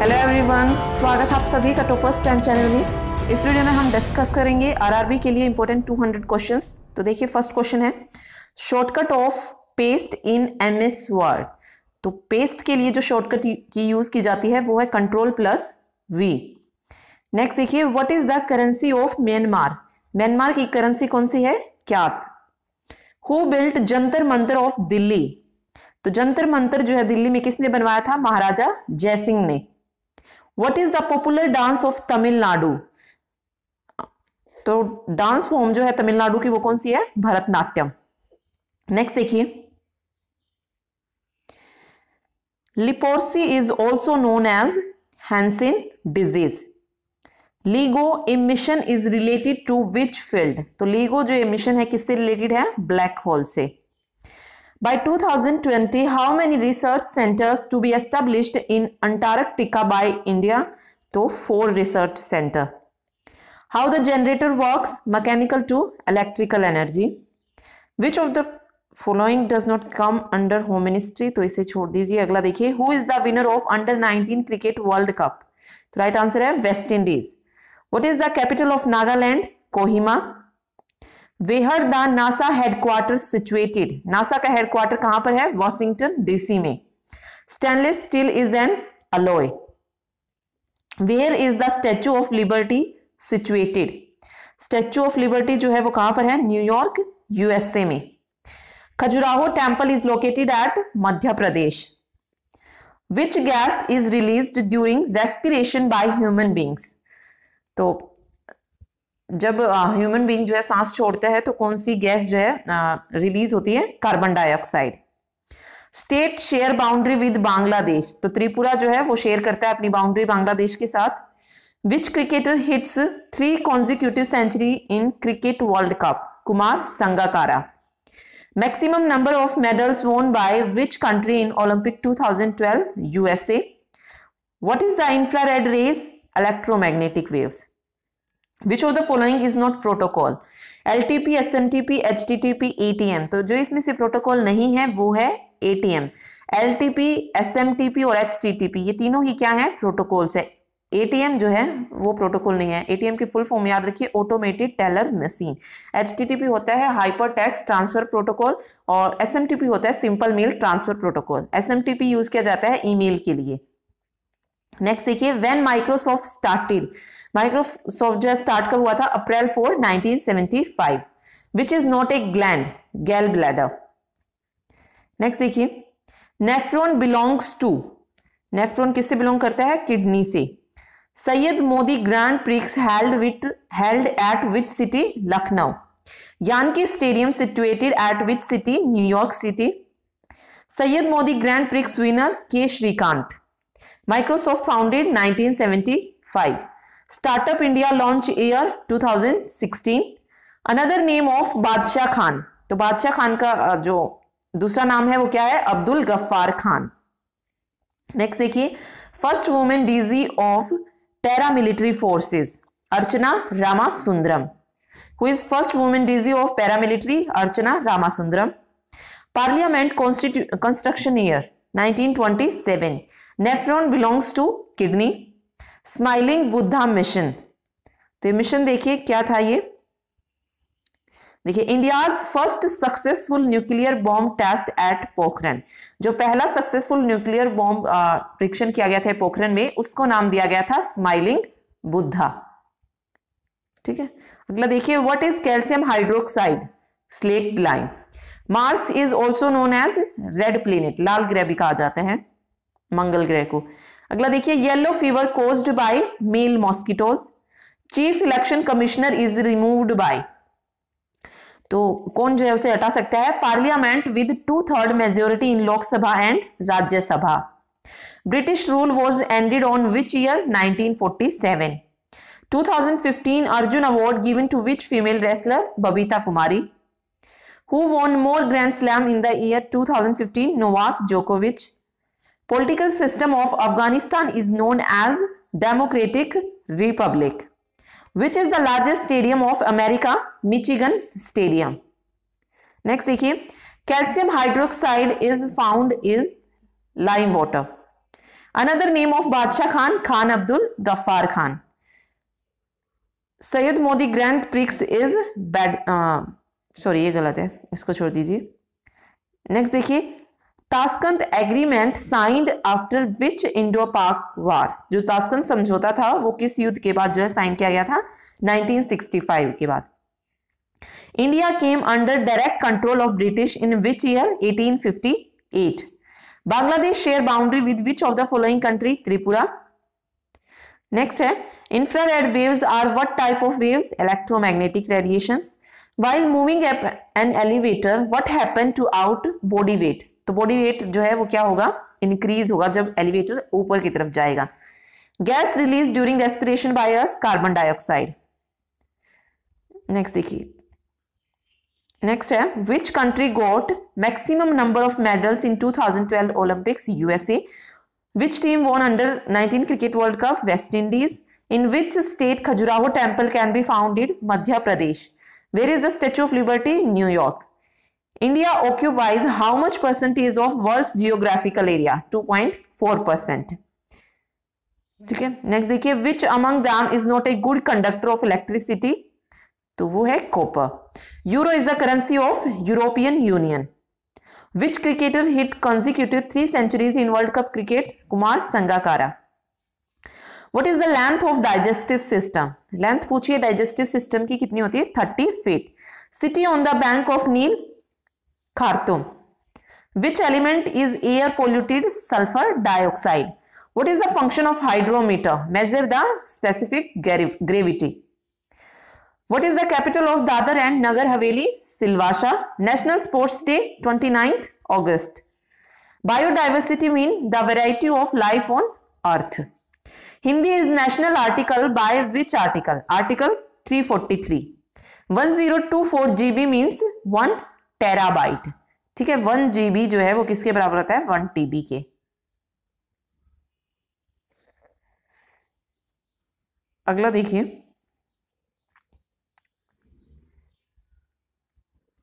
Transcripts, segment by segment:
Hello everyone स्वागत आप सभी का टोपर्स ट्रेंड चैनल में इस वीडियो में हम डिस्कस करेंगे आरआरबी के लिए इंपॉर्टेंट 200 क्वेश्चंस तो देखिए फर्स्ट क्वेश्चन है shortcut of paste in MS Word तो पेस्ट के लिए जो शॉर्टकट की यूज की जाती है वो है कंट्रोल प्लस वी नेक्स्ट देखिए what is the currency of Myanmar Myanmar की करेंसी कौन सी है क्यात हु बिल्ट जंतर मंत्र ऑफ दिल्ली तो जंतर मंत्र जो है दिल्ली में किसने बनवाया था महाराजा जयसिंह ने what is the popular dance of Tamil Nadu तो डांस फॉर्म जो है तमिलनाडु की वो कौन सी है भरतनाट्यम नेक्स्ट देखिए leprosy is also known as Hansen's disease LIGO emission is related to which field तो लीगो जो इमिशन है किससे रिलेटेड है ब्लैक होल से By 2020, how many research centers to be established in Antarctica by India? So, four research center. How the generator works, mechanical to electrical energy. Which of the following does not come under home ministry? So, this is Agla dekhe. Who is the winner of under 19 cricket world cup? The right answer is West Indies. What is the capital of Nagaland? Kohima. Where the NASA headquarter situated NASA का headquarter कहां पर है Washington DC में stainless steel is an alloy where is the Statue of Liberty situated Statue of Liberty जो है वो कहां पर है न्यूयॉर्क यूएसए में Khajuraho temple is located at Madhya Pradesh which gas is release during respiration by human beings तो जब ह्यूमन बींग जो है सांस छोड़ता है तो कौन सी गैस जो है रिलीज होती है carbon dioxide state share boundary with Bangladesh तो त्रिपुरा जो है वो शेयर करता है अपनी बाउंड्री बांग्लादेश के साथ which cricketer hits three consecutive century in cricket world cup Kumar Sangakkara maximum number of medals won by which country in Olympic 2012 USA what is the infrared rays electromagnetic waves which of the following is not protocol L T P S M T P H T T P A T M तो जो इसमें से protocol नहीं है वो है A T M L T P S M T P और H T T P ये तीनों ही क्या है प्रोटोकॉल्स है एटीएम जो है वो प्रोटोकॉल नहीं है एटीएम की फुल फॉर्म याद रखिए ऑटोमेटेड टेलर मशीन पी होता है हाइपर टैक्स ट्रांसफर प्रोटोकॉल और एसएमटीपी होता है simple mail transfer protocol SMTP use किया जाता है ईमेल के लिए नेक्स्ट देखिए व्हेन माइक्रोसॉफ्ट स्टार्टेड माइक्रोसॉफ्ट जो स्टार्ट कब हुआ था April four 1975 which is not a gland gall bladder next देखिए नेफ्रोन बिलोंग्स टू नेफ्रोन किससे बिलोंग करता है किडनी से Syed Modi grand prix held with held at which city Lucknow Yankee stadium situated at which city New York city Syed Modi grand prix winner K Srikanth Microsoft founded 1975. Startup India launch year 2016. Another name of Badshah Khan. तो बादशाह खान का जो दूसरा नाम है वो क्या है अब्दुल गफ्फार खान नेक्स्ट देखिए first women DG of para military forces Archana Rama Sundaram who is first women DG of para military Archana Rama Sundaram parliament construction year 1927 nephron belongs to kidney smiling Buddha mission तो ये मिशन देखिए क्या था ये देखिए India first successful nuclear bomb test at Pokhran जो पहला successful nuclear bomb परीक्षण किया गया था पोखरन में उसको नाम दिया गया था स्माइलिंग बुद्धा ठीक है अगला देखिए what is calcium hydroxide slaked lime Mars is also known as red planet लाल ग्रह भी कहा जाते हैं मंगल ग्रह को अगला देखिए yellow fever caused by male mosquitoes chief election commissioner is removed by तो कौन जो है उसे हटा सकता है parliament with two third majority in Lok Sabha and Rajya Sabha British rule was ended on which year 1947 2015 Arjuna award given to which female wrestler Babita Kumari who won more grand slam in the year 2015 Novak जोकोविच political system of afghanistan is known as democratic republic which is the largest stadium of america michigan stadium next dekhiye calcium hydroxide is found is lime water another name of badshah khan khan abdul ghaffar khan Syed Modi grand prix is bad sorry ये गलत है इसको छोड़ दीजिए next देखिए Tashkent agreement signed after which Indo Pak war जो Tashkent समझौता था वो किस युद्ध के बाद जो है साइन किया गया था 1965 के बाद India came under direct control of British in which year 1858 Bangladesh share boundary with which of the following country Tripura next है infrared waves are what type of waves electromagnetic radiations while moving an elevator what what to our body weight तो body weight जो है वो क्या होगा increase होगा जब elevator ऊपर की तरफ जाएगा gas release during respiration by us carbon dioxide next देखिए नेक्स्ट है which country got maximum number of medals in 2012 Olympics USA which team won under nineteen cricket world cup West Indies in which state Khajuraho temple can be founded Madhya Pradesh where is the Statue of Liberty New York India occupies how much percentage of world geographical area two point four percent ठीक है next देखिए which among them is not a good conductor of electricity तो वो है copper euro is the currency of European Union which cricketer hit consecutive three centuries in world cup cricket Kumar Sangakkara what is the length of digestive system length पूछिए digestive system की कितनी होती है thirty feet city on the bank of Nile Khartoum. Which element is air polluted sulfur dioxide? What is the function of hydrometer? Measure the specific gravity. What is the capital of Dadar and Nagar Haveli? Silvasha. National Sports Day 29th August. Biodiversity means the variety of life on earth. Hindi is national article by which article? Article 343. 1024 GB means 1 terabyte ठीक है one GB जो है वो किसके बराबर होता है one TB के अगला देखिए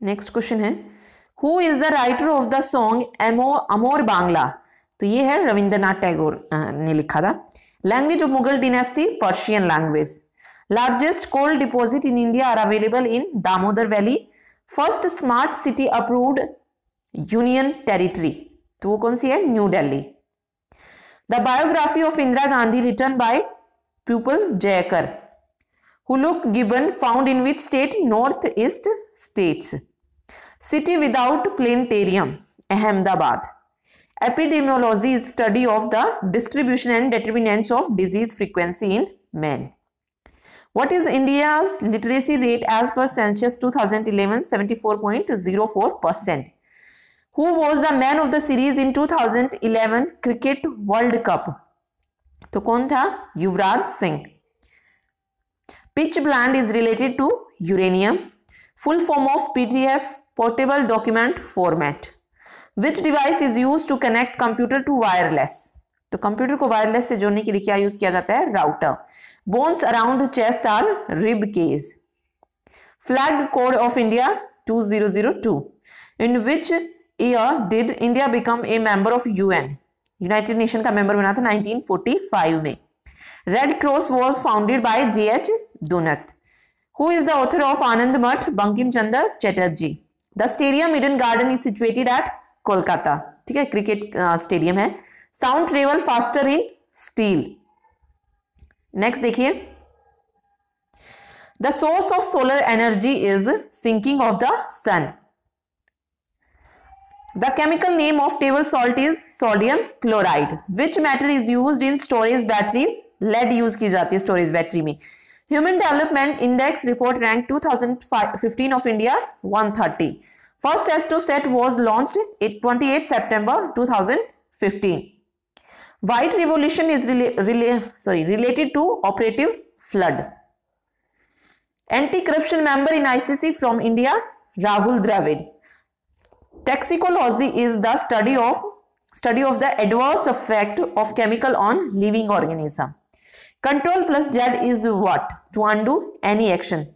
नेक्स्ट क्वेश्चन है who is the writer of the song एमो अमोर बांग्ला तो ये है रविंद्रनाथ टैगोर ने लिखा था language of Mughal dynasty Persian language largest coal deposit in India are available in Damodar valley first smart city approved union territory तो वो कौन सी है New Delhi the biography of Indira Gandhi written by Pupul Jayakar hoolock gibbon found in which state north east states city without planetarium Ahmedabad epidemiology is study of the distribution and determinants of disease frequency in men What is India's literacy rate as per census 2011? 74.04%. Who was the man of the series in 2011 Cricket World Cup? तो कौन था Yuvraj Singh pitch blende is related to uranium full form of PDF portable document format which device is use to connect computer to wireless तो computer को wireless से जोड़ने के लिए क्या यूज किया जाता है router Bones around chest are rib cage. Flag Code of India 2002. In which year did India become a member of UN? United Nation का मेंबर बना था 1945 में Red Cross was founded by J H Dunant who is the author of Anand Math Bankim Chandra Chatterjee the stadium Eden Garden is situated at Kolkata ठीक है cricket stadium uh, है sound travel faster in steel next देखिए the source of solar energy is sinking of the sun. The chemical name of table salt is sodium chloride. Which matter is used in storage batteries? Lead use की जाती storage battery में. Human Development Index report ranked 2015 of India 130. First test to set was launched 28 September 2015. White revolution is really rela sorry, related to operative flood. Anti-corruption member in ICC from India, Rahul Dravid. Toxicology is the study of study of the adverse effect of chemical on living organism. Control plus Z is what? To undo any action.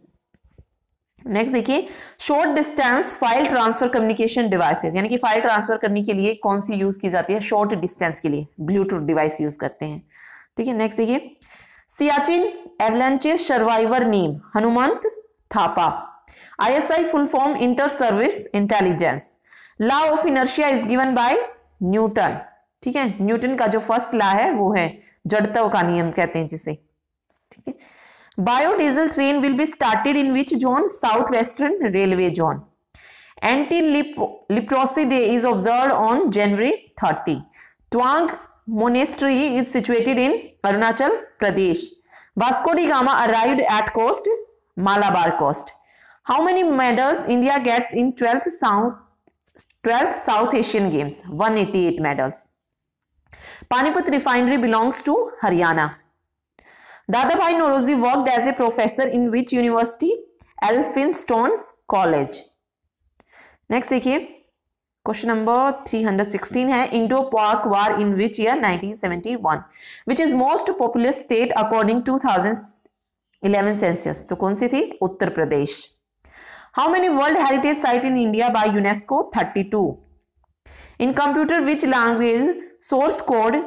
Next देखिए short distance file transfer communication devices यानी कि file transfer करने के लिए कौन सी use की जाती है शॉर्ट डिस्टेंस के लिए ब्लूटूथ डिवाइस यूज करते हैं ठीक है नेक्स्ट देखिए सियाचिन एवलेंचेस सर्वाइवर नीम Hanumanth Thapa ISI full form inter service intelligence law of inertia is given by Newton ठीक है न्यूटन का जो फर्स्ट लॉ है वो है जड़त्व का नियम कहते हैं जिसे ठीक है Biodiesel train will be started in which zone? Southwestern Railway zone. Anti-Leprosy Day is observed on January 30. Twang Monastery is situated in Arunachal Pradesh. Vasco da Gama arrived at coast, Malabar coast. How many medals India gets in 12th South, 12th South Asian Games? 188 medals. Panipat refinery belongs to Haryana. Dada Bhai Naoroji work as a professor in which university university? Stone college next देखिए question number 316 है Indo Pak war in which year 1971 which is most popular state according to 2011 census तो कौन सी थी Uttar Pradesh how many world heritage site in India by UNESCO 32 in computer which language source code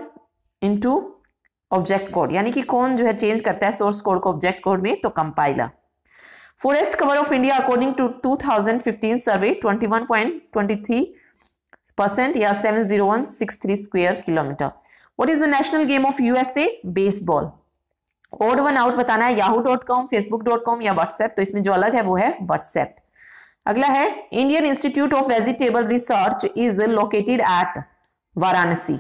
into object code यानी कि कौन जो है change करता है सोर्स कोड को ऑब्जेक्ट कोड में तो compiler forest cover of India according to 2015 survey 21.23 percent या 70163 square kilometre what is the national game of USA baseball odd one out बताना है Yahoo dot com Facebook dot com या WhatsApp तो इसमें जो अलग है वो है व्हाट्सएप अगला है Indian Institute of Vegetable Research is located at Varanasi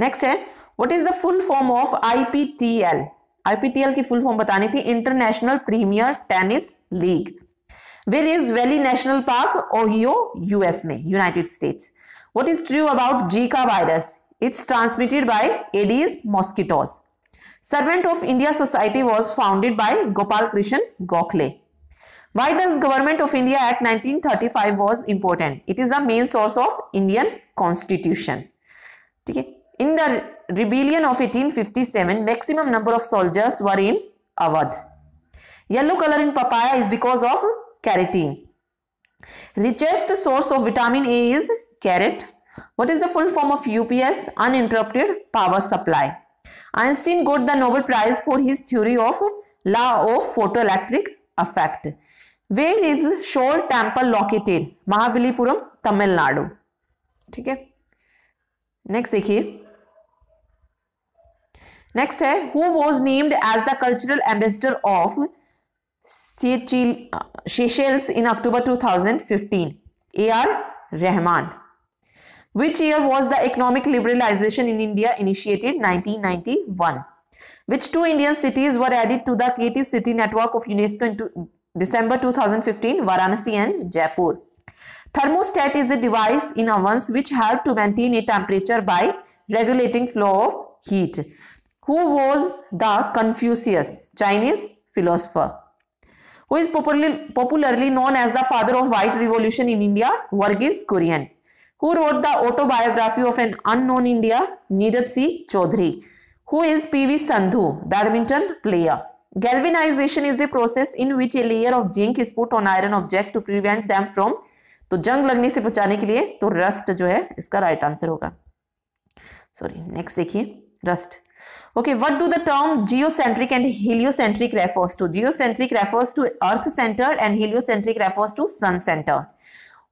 next है what is the full form of IPTL IPTL की फुल फॉर्म बतानी थी International Premier Tennis League where is valley national park Ohio US में United States what is true about Zika virus it's transmitted by Aedes mosquitoes servant of India society was founded by Gopal Krishna Gokhale why does government of India act nineteen thirty five was important it is the main source of Indian constitution ठीक है In the rebellion of 1857, maximum number of soldiers were in Awadh. Yellow color in papaya is because of carotene. Richest source of vitamin A is carrot. What is the full form of UPS? Uninterrupted power supply. Einstein got the Nobel Prize for his theory of law of photoelectric effect. Where is Shore Temple located? Mahabalipuram, Tamil Nadu. ठीक है next देखिए Next है who was named as the cultural ambassador of Seychelles in October 2015 A. R. Rahman. Which year was the economic liberalization in India initiated? 1991. Which two Indian cities were added to the Creative City Network of UNESCO in December 2015? Varanasi and Jaipur. Thermostat is a device in ovens which help to maintain a temperature by regulating flow of heat. who was the Confucius, Chinese philosopher, who is popularly, popularly known as the father of white revolution in India, Varghese Kurian, who wrote the autobiography of an unknown India, Neeraj C. Chaudhary, who is P.V. Sandhu, badminton player. Galvanization is a process in which a layer of zinc is put on iron object to prevent them from तो जंग लगने से बचाने के लिए तो rust जो है इसका right answer होगा sorry next देखिए rust Okay, what do the term geocentric and heliocentric refers to? Geocentric refers to earth centered and heliocentric refers to sun centered.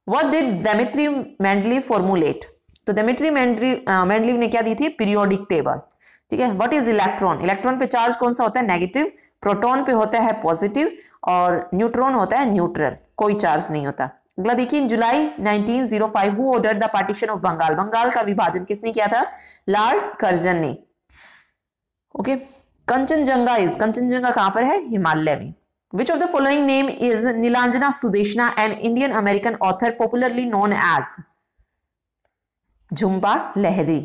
What did Dmitri Mendeleev formulate? तो Dmitri Mendeleev ने क्या दी थी periodic table ठीक है what is electron electron पे charge कौन सा होता है नेगेटिव प्रोटॉन पे होता है पॉजिटिव और न्यूट्रॉन होता है न्यूट्रल कोई चार्ज नहीं होता अगला देखिए in July 1905 who order the partition of Bengal Bengal का विभाजन किसने किया था लॉर्ड कर्जन ने ओके कंचनजंगा इज कंचनजंगा कहां पर है हिमालय में Which of the following name is Nilanjana Sudeshna, an Indian American author popularly known as Jhumpa Lahiri?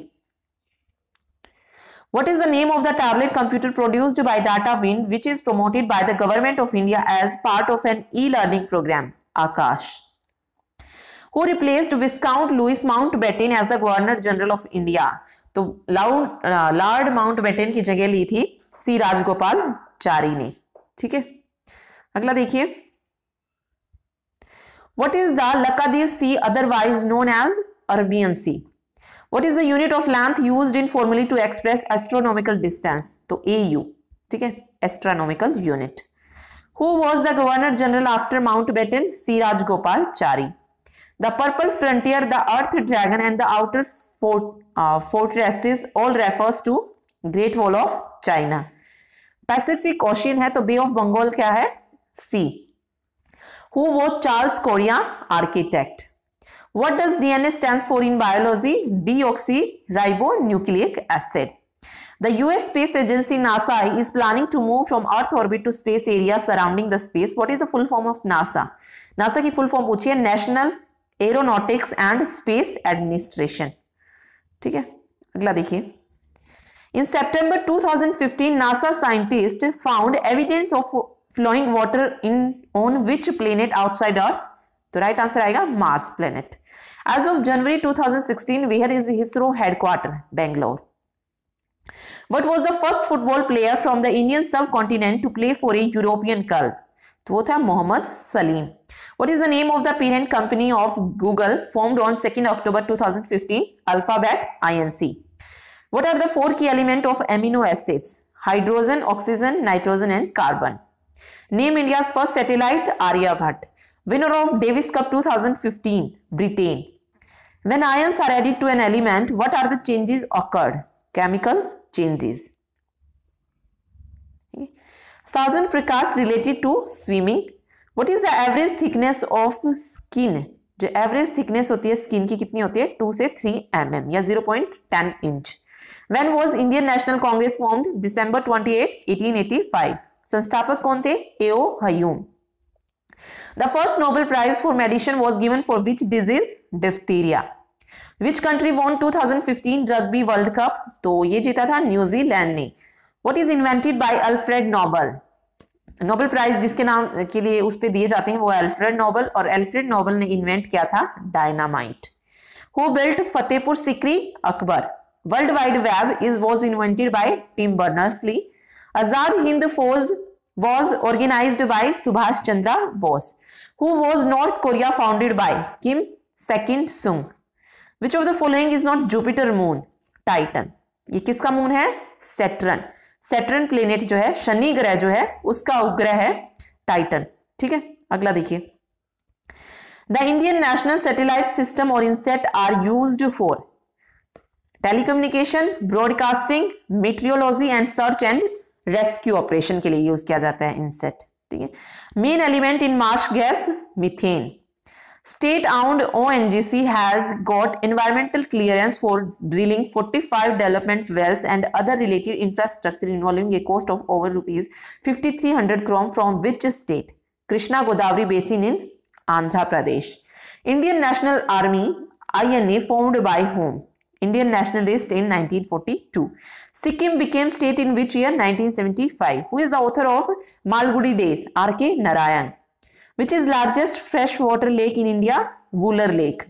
What is the name of the tablet computer produced by DataWind, which is promoted by the Government of India as part of an e-learning program? Akash. Who replaced Viscount Louis Mountbatten as the Governor General of India? तो loud lord Mountbatten की जगह ली थी सी राजगोपाल चारी ने ठीक है अगला देखिए what is the Laccadive sea otherwise known as Arabian sea what is the unit of length use in formally to express astronomical distance तो ए यू ठीक है astronomical unit who was the governor general after Mountbatten C Rajagopalachari the purple frontier the earth dragon and the outer fort, uh, fortresses all refers to Great Wall of China. Pacific Ocean है तो Bay of Bengal क्या है सी Who was Charles Correa architect? what does dna stands for in biology deoxyribonucleic acid the us space agency nasa is planning to move from earth orbit to space area surrounding the space what is the full form of nasa nasa ki full form puchiye national aeronautics and space administration ठीक है अगला देखिए in September 2015 NASA scientist found evidence of flowing water in on which planet outside earth तो right answer आएगा Mars planet as of January 2016 where is ISRO headquarter Bangalore What the first football player from the Indian subcontinent to play for a European club? तो वो था Mohammed Salim What is the name of the parent company of Google formed on 2nd October 2015? Alphabet Inc. What are the four key elements of amino acids? Hydrogen, oxygen, nitrogen and carbon. Name India's first satellite Aryabhat. Winner of Davis Cup 2015, Britain. When ions are added to an element, what are the changes occurred? Chemical changes. Sajan Prakash related to swimming what is the average thickness of skin जो average thickness होती है skin की कितनी होती है two से three M M या zero point ten inch when was Indian National Congress form December twenty eight eighteen eighty five संस्थापक कौन थे A O Hume the first The first Nobel Prize for medicine was given for which disease? Diphtheria. Which country won 2015 Rugby world cup तो ये जीता था New Zealand ने What is invented by Alfred Nobel? Nobel prize जिसके नाम के लिए उस पर दिए जाते हैं वो एल्फ्रेड नोबल और एल्फ्रेड नोबल ने इन्वेंट किया था dynamite who built Fatehpur Sikri Akbar world wide web is was invented by Tim Berners Lee Azad Hind Fauj was organise by Subhas Chandra Bose who was North Korea founded by Kim second Sung which of the following is not Jupiter moon Titan ये किसका moon है Saturn Saturn planet जो है शनि ग्रह जो है उसका उपग्रह है टाइटन ठीक है अगला देखिए the Indian national satellite system और INSAT are used for telecommunication broadcasting meteorology and search and rescue operation के लिए यूज किया जाता है इनसेट ठीक है main element in marsh gas methane State-owned ONGC has got environmental clearance for drilling 45 development wells and other related infrastructure involving a cost of over rupees 5300 crore from which state? Krishna Godavari Basin in Andhra Pradesh. Indian National Army INA formed by whom? Indian nationalist in 1942. Sikkim became state in which year? 1975. Who is the author of Malgudi Days? R.K. Narayan. Which is largest fresh water lake in India Wular lake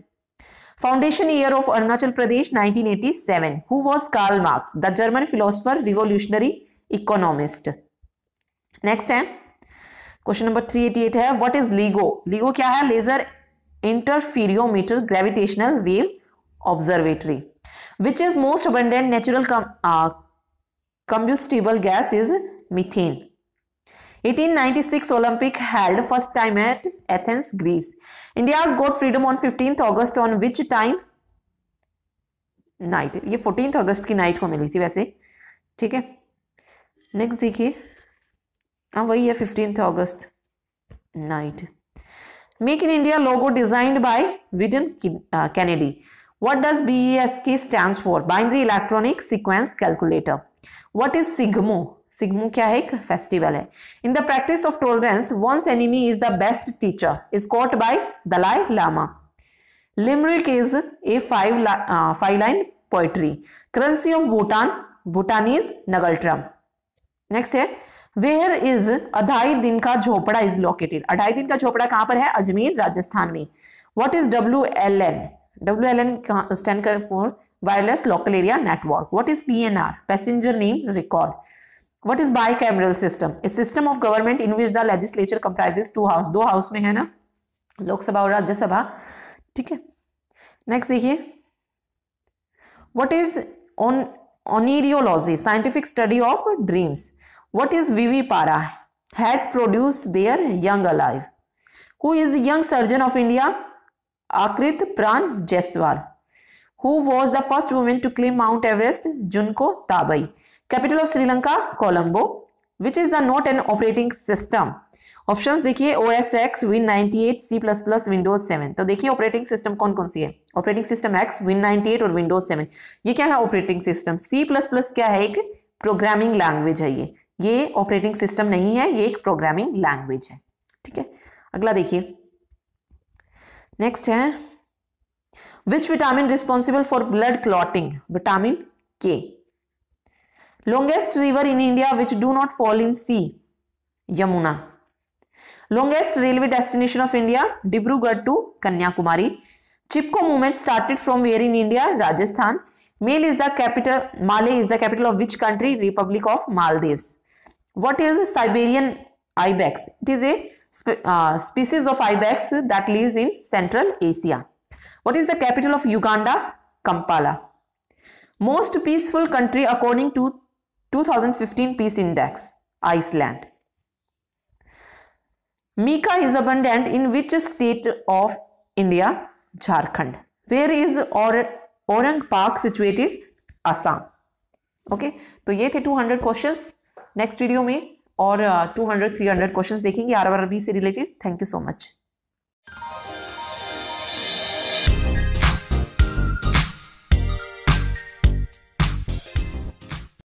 foundation year of Arunachal Pradesh 1987 who was Karl Marx the German philosopher revolutionary economist next है question number 388 है what is LIGO LIGO क्या है laser interferometer gravitational wave observatory which is most abundant natural combustible gas is methane 1896 Olympic held first time at Athens, Greece. India's got freedom on 15th August on which time? Night ये fourteen अगस्त की night को मिली थी वैसे ठीक है next देखिए हाँ वही है फिफ्टीन अगस्त night Make in India logo designed by Wieden Kennedy what does BESK stands for binary electronic sequence calculator what is sigmo सिग्मू क्या है एक फेस्टिवल है in the practice of tolerance one's enemy is the best teacher is caught by Dalai Lama limerick is a five five line poetry currency of Bhutan Bhutan is ngultrum next है where is अढ़ाई दिन का झोपड़ा is located अढ़ाई दिन का झोपड़ा कहां पर है अजमेर राजस्थान में what is W L N W L N stand कर for wireless local area network what is P N R passenger name record what is bicameral system a system of government in which the legislature comprises two house दो house में है ना लोकसभा और राज्यसभा ठीक है next देखिए what is on oneirology scientific study of dreams what is viviparous had produce their young alive who is young surgeon of India Akrit Pran Jaswal who was the first women to claim Mount Everest Junko Tabei capital of Sri Lanka Colombo which is the not and operating system options देखिए O S X win ninety eight C plus plus windows seven तो देखिए operating system कौन कौन सी है operating system X win ninety eight और windows seven ये क्या है operating system C plus plus क्या है एक प्रोग्रामिंग लैंग्वेज है ये ये ऑपरेटिंग सिस्टम नहीं है ये एक प्रोग्रामिंग लैंग्वेज है ठीक है अगला देखिए नेक्स्ट है which vitamin responsible for blood clotting vitamin K Longest river in India which do not fall in sea. Yamuna. Longest railway destination of India, Dibrugarh to Kanyakumari. Chipko movement started from where in India? Rajasthan. Male is the capital, Male is the capital of which country? Republic of Maldives. What is a Siberian ibex? It is a spe uh, species of ibex that lives in Central Asia. What is the capital of Uganda? Kampala. Most peaceful country according to 2015 Peace Index, Iceland. Mica is abundant in which state of India? Jharkhand. Where is और, Orang Park situated? Assam. Okay okay? तो ये थे 200 questions next video में और uh, 200 300 questions देखेंगे R R B से related thank you so much